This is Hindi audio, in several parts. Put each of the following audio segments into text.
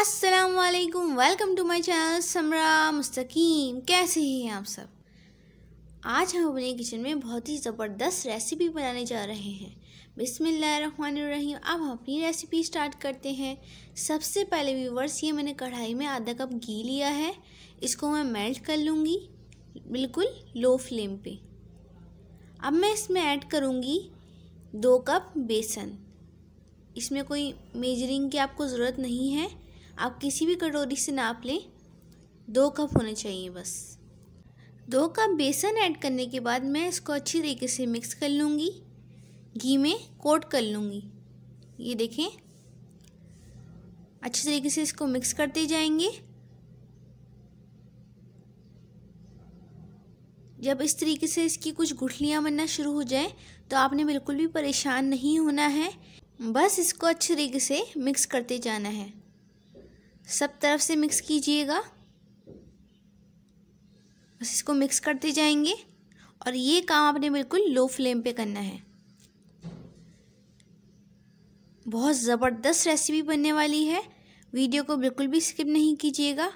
अस्सलाम वालेकुम welcome to my channel Samra Mustaqeem कैसे हैं आप सब आज हम अपने किचन में बहुत ही ज़बरदस्त रेसिपी बनाने जा रहे हैं बिसमीम अब हम अपनी रेसिपी स्टार्ट करते हैं सबसे पहले व्यूवर्स ये मैंने कढ़ाई में आधा कप घी लिया है इसको मैं मेल्ट कर लूँगी बिल्कुल लो फ्लेम पे अब मैं इसमें ऐड करूँगी दो कप बेसन इसमें कोई मेजरिंग की आपको ज़रूरत नहीं है आप किसी भी कटोरी से नाप लें दो कप होने चाहिए बस दो कप बेसन ऐड करने के बाद मैं इसको अच्छी तरीके से मिक्स कर लूँगी घी में कोट कर लूँगी ये देखें अच्छे तरीके से इसको मिक्स करते जाएंगे जब इस तरीके से इसकी कुछ गुठलियाँ बनना शुरू हो जाए तो आपने बिल्कुल भी परेशान नहीं होना है बस इसको अच्छे तरीके से मिक्स करते जाना है सब तरफ से मिक्स कीजिएगा बस इसको मिक्स करते जाएंगे और ये काम आपने बिल्कुल लो फ्लेम पे करना है बहुत ज़बरदस्त रेसिपी बनने वाली है वीडियो को बिल्कुल भी स्किप नहीं कीजिएगा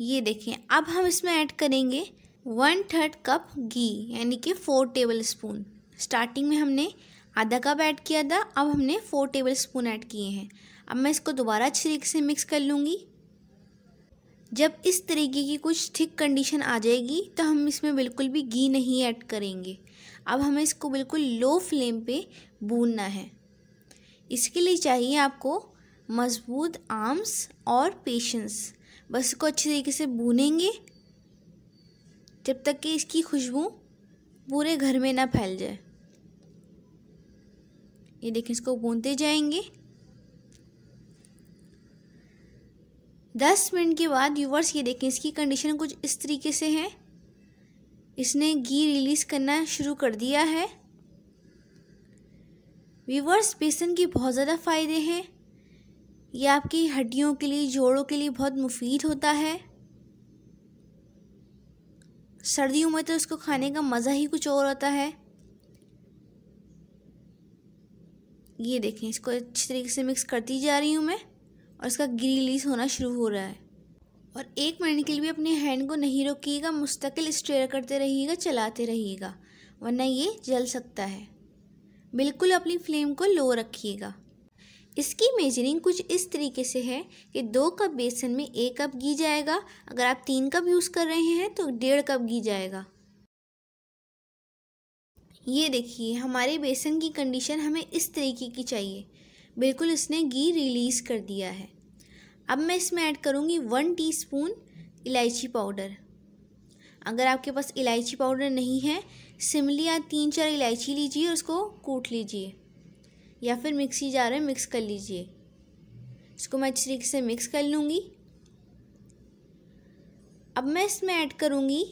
ये देखें अब हम इसमें ऐड करेंगे वन थर्ड कप घी यानी कि फोर टेबल स्पून स्टार्टिंग में हमने आधा कप ऐड किया था अब हमने फोर टेबल स्पून ऐड किए हैं अब मैं इसको दोबारा अच्छी तरीके से मिक्स कर लूँगी जब इस तरीके की कुछ थिक कंडीशन आ जाएगी तो हम इसमें बिल्कुल भी घी नहीं ऐड करेंगे अब हमें इसको बिल्कुल लो फ्लेम पे भूनना है इसके लिए चाहिए आपको मजबूत आर्म्स और पेशेंस बस इसको अच्छे तरीके से भूनेंगे जब तक कि इसकी खुशबू पूरे घर में ना फैल जाए ये देखें इसको भूनते जाएंगे दस मिनट के बाद व्यूवर्स ये देखें इसकी कंडीशन कुछ इस तरीके से है इसने घी रिलीज़ करना शुरू कर दिया है व्यूवर्स बेसन के बहुत ज़्यादा फ़ायदे हैं ये आपकी हड्डियों के लिए जोड़ों के लिए बहुत मुफीद होता है सर्दियों में तो इसको खाने का मज़ा ही कुछ और होता है ये देखें इसको अच्छी तरीके से मिक्स करती जा रही हूँ मैं और इसका रिलीज होना शुरू हो रहा है और एक मिनट के लिए भी अपने हैंड को नहीं रोकिएगा मुस्तकिल स्ट्रेयर करते रहिएगा चलाते रहिएगा वरना ये जल सकता है बिल्कुल अपनी फ्लेम को लो रखिएगा इसकी मेजरिंग कुछ इस तरीके से है कि दो कप बेसन में एक कप घी जाएगा अगर आप तीन कप यूज़ कर रहे हैं तो डेढ़ कप घी जाएगा ये देखिए हमारे बेसन की कंडीशन हमें इस तरीके की चाहिए बिल्कुल इसने घी रिलीज़ कर दिया है अब मैं इसमें ऐड करूँगी वन टीस्पून इलायची पाउडर अगर आपके पास इलायची पाउडर नहीं है सिमली या तीन चार इलायची लीजिए और उसको कूट लीजिए या फिर मिक्सी जार रहे मिक्स कर लीजिए इसको मैं अच्छी तरीके से मिक्स कर लूँगी अब मैं इसमें ऐड करूँगी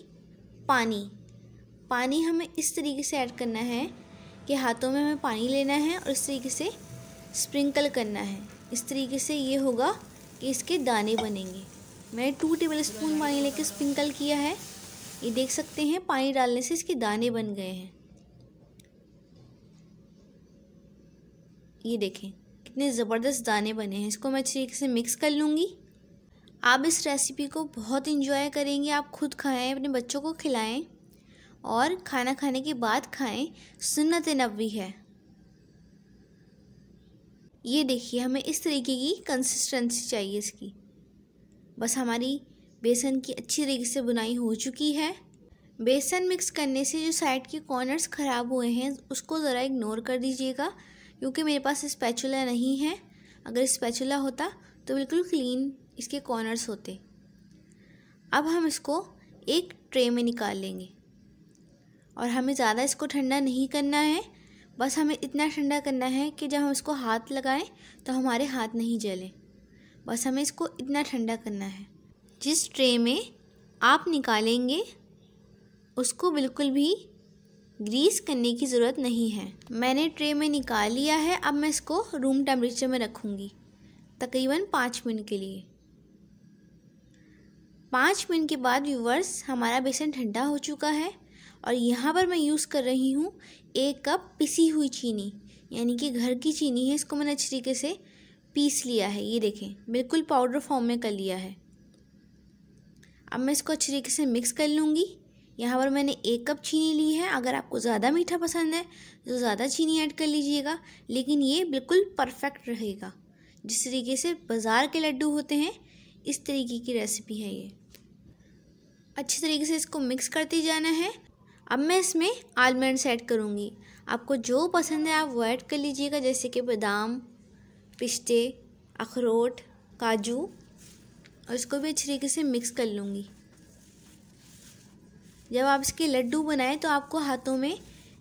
पानी पानी हमें इस तरीके से ऐड करना है कि हाथों में हमें पानी लेना है और इस तरीके से स्प्रिंकल करना है इस तरीके से ये होगा कि इसके दाने बनेंगे मैंने टू टेबल स्पून पानी लेकर स्प्रिंकल किया है ये देख सकते हैं पानी डालने से इसके दाने बन गए हैं ये देखें कितने ज़बरदस्त दाने बने हैं इसको मैं अच्छी तरीके से मिक्स कर लूँगी आप इस रेसिपी को बहुत इन्जॉय करेंगे आप खुद खाएं अपने बच्चों को खिलाएं और खाना खाने के बाद खाएं सुन्नत नबी है ये देखिए हमें इस तरीके की कंसिस्टेंसी चाहिए इसकी बस हमारी बेसन की अच्छी तरीके से बुनाई हो चुकी है बेसन मिक्स करने से जो साइड के कॉर्नर्स ख़राब हुए हैं उसको ज़रा इग्नोर कर दीजिएगा क्योंकि मेरे पास स्पैचुला नहीं है अगर स्पैचुला होता तो बिल्कुल क्लीन इसके कॉर्नर्स होते अब हम इसको एक ट्रे में निकाल लेंगे और हमें ज़्यादा इसको ठंडा नहीं करना है बस हमें इतना ठंडा करना है कि जब हम इसको हाथ लगाएं तो हमारे हाथ नहीं जले बस हमें इसको इतना ठंडा करना है जिस ट्रे में आप निकालेंगे उसको बिल्कुल भी ग्रीस करने की ज़रूरत नहीं है मैंने ट्रे में निकाल लिया है अब मैं इसको रूम टेम्परेचर में रखूँगी तकरीबन पाँच मिनट के लिए पाँच मिनट के बाद व्यूवर्स हमारा बेसन ठंडा हो चुका है और यहाँ पर मैं यूज़ कर रही हूँ एक कप पिसी हुई चीनी यानी कि घर की चीनी है इसको मैंने अच्छे तरीके से पीस लिया है ये देखें बिल्कुल पाउडर फॉर्म में कर लिया है अब मैं इसको अच्छे तरीके से मिक्स कर लूँगी यहाँ पर मैंने एक कप चीनी ली है अगर आपको ज़्यादा मीठा पसंद है तो ज़्यादा चीनी ऐड कर लीजिएगा लेकिन ये बिल्कुल परफेक्ट रहेगा जिस तरीके से बाज़ार के लड्डू होते हैं इस तरीके की रेसिपी है ये अच्छे तरीके से इसको मिक्स करते जाना है अब मैं इसमें आलमंड्स ऐड करूँगी आपको जो पसंद है आप वो ऐड कर लीजिएगा जैसे कि बादाम पिस्ते अखरोट काजू और इसको भी अच्छे तरीके से मिक्स कर लूँगी जब आप इसके लड्डू बनाएं तो आपको हाथों में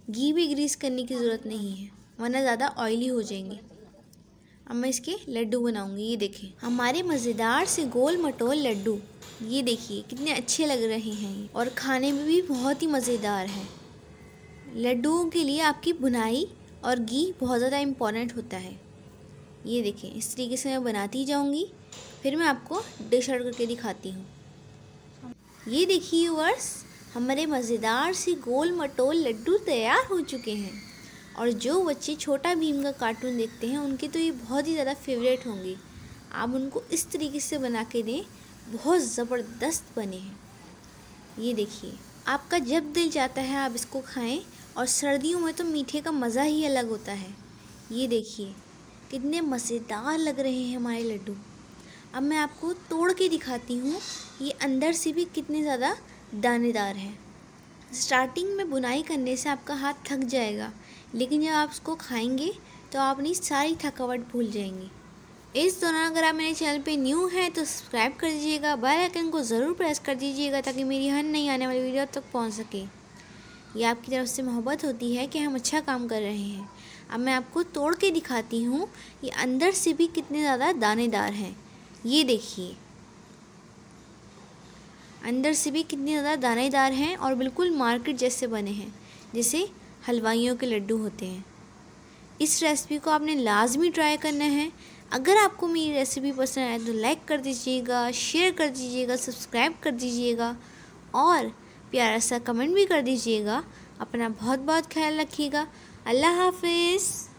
घी भी ग्रीस करने की ज़रूरत नहीं है वरना ज़्यादा ऑयली हो जाएंगे अब मैं इसके लड्डू बनाऊंगी ये देखिए हमारे मज़ेदार से गोल मटोल लड्डू ये देखिए कितने अच्छे लग रहे हैं और खाने में भी बहुत ही मज़ेदार है लड्डुओं के लिए आपकी बुनाई और घी बहुत ज़्यादा इम्पोर्टेंट होता है ये देखिए इस तरीके से मैं बनाती जाऊँगी फिर मैं आपको डिश आउट करके दिखाती हूँ ये देखिए वर्ष हमारे मज़ेदार से गोल मटोल लड्डू तैयार हो चुके हैं और जो बच्चे छोटा भीम का कार्टून देखते हैं उनके तो ये बहुत ही ज़्यादा फेवरेट होंगे आप उनको इस तरीके से बना के दें बहुत ज़बरदस्त बने हैं ये देखिए आपका जब दिल जाता है आप इसको खाएं और सर्दियों में तो मीठे का मज़ा ही अलग होता है ये देखिए कितने मज़ेदार लग रहे हैं हमारे लड्डू अब मैं आपको तोड़ के दिखाती हूँ ये अंदर से भी कितने ज़्यादा दानेदार हैं स्टार्टिंग में बुनाई करने से आपका हाथ थक जाएगा लेकिन जब आप उसको खाएंगे तो आप अपनी सारी थकावट भूल जाएंगे इस दौरान अगर आप मेरे चैनल पे न्यू हैं तो सब्सक्राइब कर दीजिएगा बेल आइकन को ज़रूर प्रेस कर दीजिएगा ताकि मेरी हर नई आने वाली वीडियो तक पहुंच सके ये आपकी तरफ से मोहब्बत होती है कि हम अच्छा काम कर रहे हैं अब मैं आपको तोड़ के दिखाती हूँ ये अंदर से भी कितने ज़्यादा दानेदार हैं ये देखिए अंदर से भी कितने ज़्यादा दानेदार हैं और बिल्कुल मार्केट जैसे बने हैं जैसे हलवाइयों के लड्डू होते हैं इस रेसिपी को आपने लाजमी ट्राई करना है अगर आपको मेरी रेसिपी पसंद आए तो लाइक कर दीजिएगा शेयर कर दीजिएगा सब्सक्राइब कर दीजिएगा और प्यारा सा कमेंट भी कर दीजिएगा अपना बहुत बहुत ख्याल रखिएगा अल्लाह हाफिज़